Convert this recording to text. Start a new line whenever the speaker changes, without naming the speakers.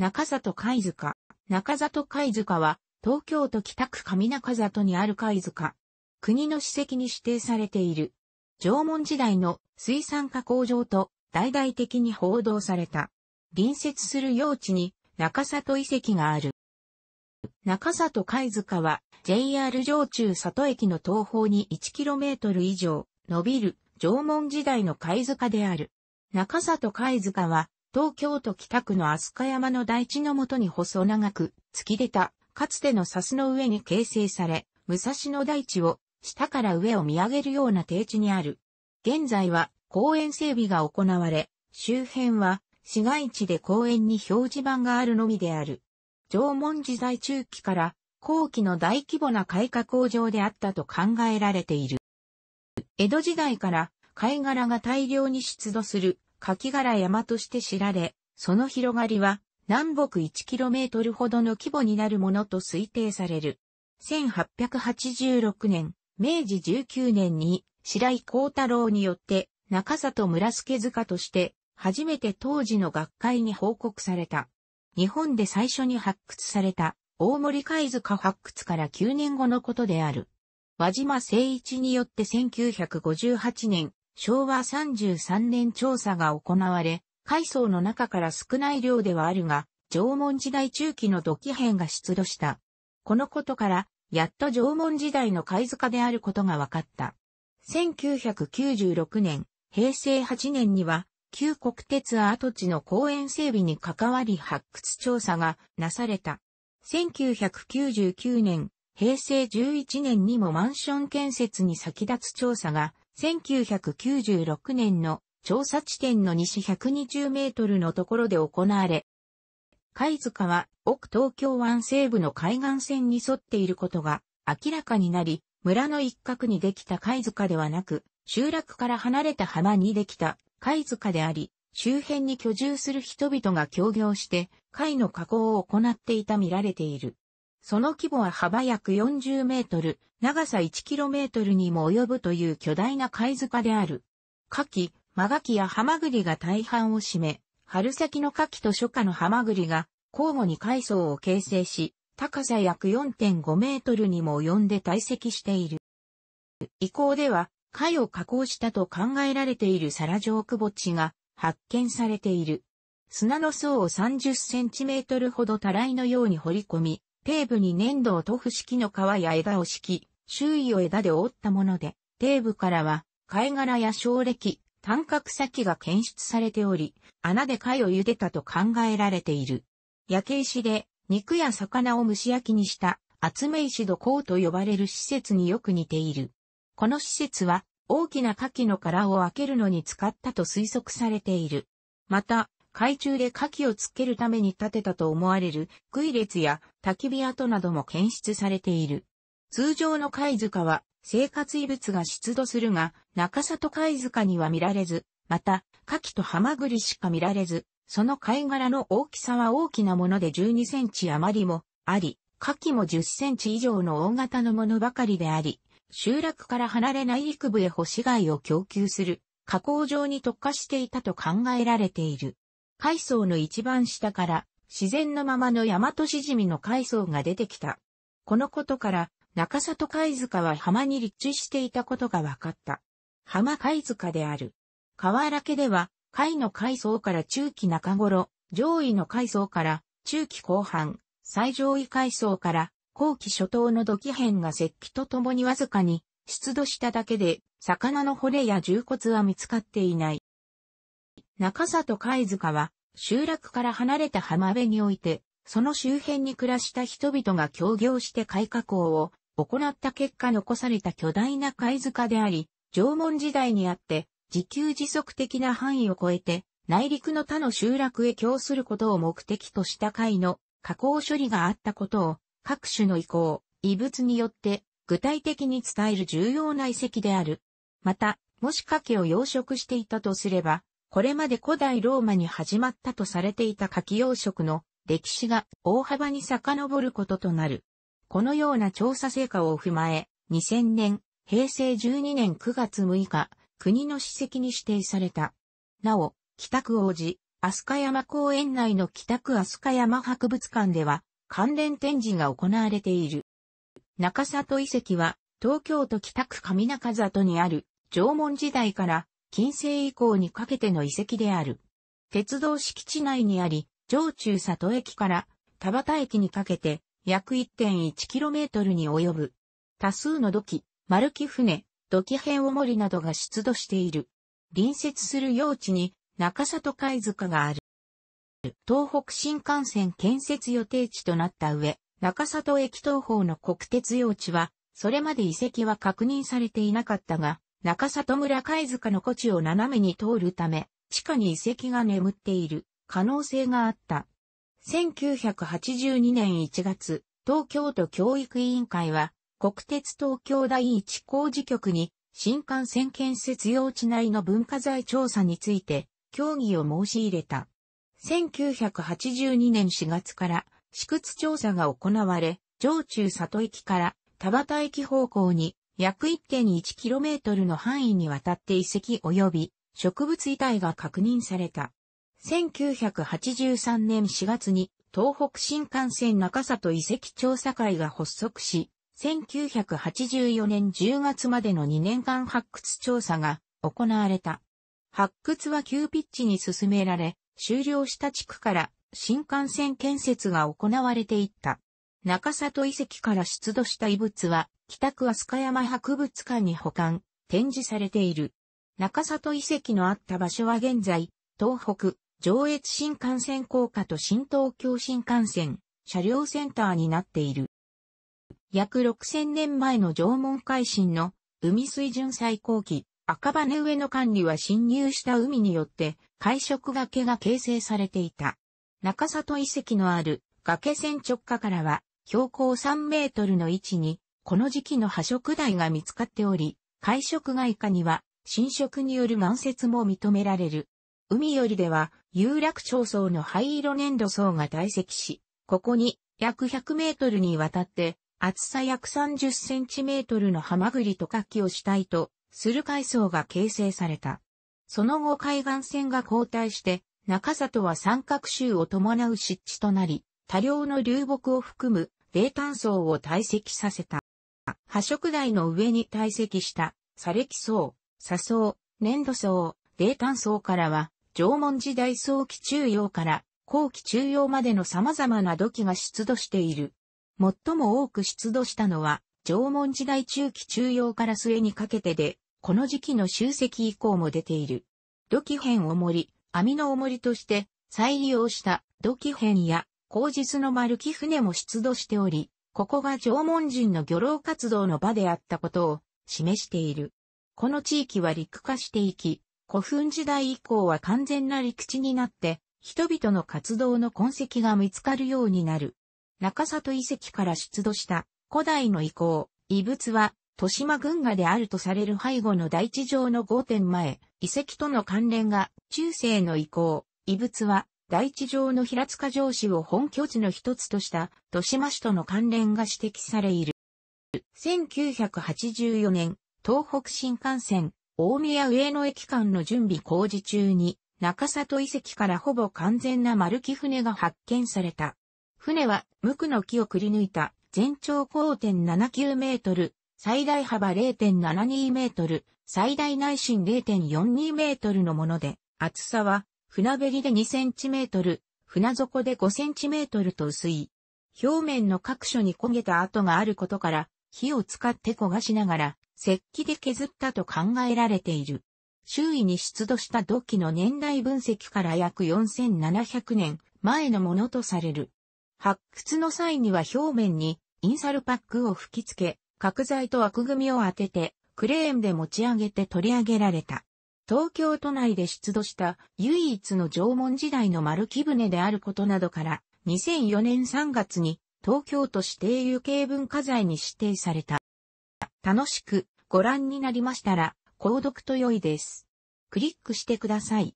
中里貝塚。中里貝塚は、東京都北区上中里にある貝塚。国の史跡に指定されている。縄文時代の水産加工場と大々的に報道された。隣接する用地に中里遺跡がある。中里貝塚は JR 上中里駅の東方に 1km 以上伸びる縄文時代の貝塚である。中里貝塚は東京都北区の飛鳥山の台地のもとに細長く突き出た、かつての笹の上に形成され、武蔵野台地を下から上を見上げるような低地にある。現在は公園整備が行われ、周辺は市街地で公園に表示板があるのみである。縄文時代中期から後期の大規模な開花工場であったと考えられている。江戸時代から貝殻が大量に出土する柿柄山として知られ、その広がりは南北 1km ほどの規模になるものと推定される。1886年、明治19年に白井光太郎によって中里村助塚として初めて当時の学会に報告された。日本で最初に発掘された大森貝塚発掘から9年後のことである。和島誠一によって1958年、昭和33年調査が行われ、海藻の中から少ない量ではあるが、縄文時代中期の土器片が出土した。このことから、やっと縄文時代の貝塚であることが分かった。1996年、平成8年には、旧国鉄跡地の公園整備に関わり発掘調査がなされた。1999年、平成11年にもマンション建設に先立つ調査が1996年の調査地点の西120メートルのところで行われ、貝塚は奥東京湾西部の海岸線に沿っていることが明らかになり、村の一角にできた貝塚ではなく、集落から離れた浜にできた貝塚であり、周辺に居住する人々が協業して貝の加工を行っていた見られている。その規模は幅約40メートル、長さ1キロメートルにも及ぶという巨大な貝塚である。カキ、マガキやハマグリが大半を占め、春先のカキと初夏のハマグリが交互に海藻を形成し、高さ約4.5メートルにも及んで堆積している。以降では、貝を加工したと考えられているサラジョーク墓地が発見されている。砂の層を30センチメートルほどたらいのように掘り込み、底部に粘土を塗布式の皮や枝を敷き、周囲を枝で覆ったもので、底部からは貝殻や小歴、単角先が検出されており、穴で貝を茹でたと考えられている。焼け石で肉や魚を蒸し焼きにした厚め石土港と呼ばれる施設によく似ている。この施設は大きな牡蠣の殻を開けるのに使ったと推測されている。また、海中で火器をつけるために建てたと思われる杭列や焚き火跡なども検出されている。通常の貝塚は生活異物が出土するが、中里貝塚には見られず、また、牡蠣とハマグリしか見られず、その貝殻の大きさは大きなもので12センチ余りもあり、牡蠣も10センチ以上の大型のものばかりであり、集落から離れない陸部へ星貝を供給する加工場に特化していたと考えられている。海藻の一番下から自然のままの山マしじみの海藻が出てきた。このことから、中里貝塚は浜に立地していたことが分かった。浜貝塚である。河原家では、貝の海藻から中期中頃、上位の海藻から中期後半、最上位海藻から後期初頭の土器片が石器とともにわずかに出土しただけで、魚の骨や重骨は見つかっていない。中里貝塚は集落から離れた浜辺において、その周辺に暮らした人々が協業して花口を行った結果残された巨大な貝塚であり、縄文時代にあって自給自足的な範囲を超えて内陸の他の集落へ供することを目的とした貝の加工処理があったことを各種の遺構、異物によって具体的に伝える重要な遺跡である。また、もし賭けを養殖していたとすれば、これまで古代ローマに始まったとされていた柿養殖の歴史が大幅に遡ることとなる。このような調査成果を踏まえ、2000年、平成12年9月6日、国の史跡に指定された。なお、北区王子、飛鳥山公園内の北区飛鳥山博物館では、関連展示が行われている。中里遺跡は、東京都北区上中里にある、縄文時代から近世以降にかけての遺跡である。鉄道敷地内にあり、上中里駅から田端駅にかけて約 1.1km に及ぶ。多数の土器、丸木船、土器編おもりなどが出土している。隣接する用地に中里貝塚がある。東北新幹線建設予定地となった上、中里駅東方の国鉄用地は、それまで遺跡は確認されていなかったが、中里村貝塚の古地を斜めに通るため、地下に遺跡が眠っている可能性があった。1982年1月、東京都教育委員会は、国鉄東京第一工事局に、新幹線建設用地内の文化財調査について、協議を申し入れた。1982年4月から、市屈調査が行われ、上中里駅から田端駅方向に約 1.1km の範囲にわたって遺跡及び植物遺体が確認された。1983年4月に東北新幹線中里遺跡調査会が発足し、1984年10月までの2年間発掘調査が行われた。発掘は急ピッチに進められ、終了した地区から新幹線建設が行われていった。中里遺跡から出土した遺物は北区飛鳥山博物館に保管、展示されている。中里遺跡のあった場所は現在、東北、上越新幹線高架と新東京新幹線、車両センターになっている。約6000年前の縄文海進の海水準最高期、赤羽上の管理は侵入した海によって海食崖が形成されていた。中里遺跡のある崖線直下からは標高3メートルの位置にこの時期の破食台が見つかっており、海食外科には侵食による満節も認められる。海よりでは有楽町層の灰色粘土層が堆積し、ここに約100メートルにわたって厚さ約30センチメートルのハマグリとカキを主体とする海層が形成された。その後海岸線が後退して、中里は三角州を伴う湿地となり、多量の流木を含む冷炭層を堆積させた。破食台の上に堆積した砂礫層、砂層、粘土層、泥炭層からは、縄文時代早期中央から後期中央までの様々な土器が出土している。最も多く出土したのは、縄文時代中期中央から末にかけてで、この時期の集積以降も出ている。土器片重り、網の重りとして再利用した土器片や後日の丸木船も出土しており、ここが縄文人の漁労活動の場であったことを示している。この地域は陸化していき、古墳時代以降は完全な陸地になって、人々の活動の痕跡が見つかるようになる。中里遺跡から出土した古代の遺構、遺物は、豊島群馬であるとされる背後の大地上の5点前、遺跡との関連が中世の遺構、遺物は大地上の平塚城市を本拠地の一つとした豊島市との関連が指摘されいる。1984年、東北新幹線、大宮上野駅間の準備工事中に、中里遺跡からほぼ完全な丸木船が発見された。船は無垢の木をくり抜いた全長5.79メートル、最大幅0.72メートル、最大内心0.42メートルのもので、厚さは船べりで2センチメートル、船底で5センチメートルと薄い。表面の各所に焦げた跡があることから、火を使って焦がしながら、石器で削ったと考えられている。周囲に出土した土器の年代分析から約4700年前のものとされる。発掘の際には表面にインサルパックを吹き付け、角材と枠組みを当てて、クレーンで持ち上げて取り上げられた。東京都内で出土した唯一の縄文時代の丸木舟であることなどから、2004年3月に東京都指定有形文化財に指定された。楽しくご覧になりましたら、購読と良いです。クリックしてください。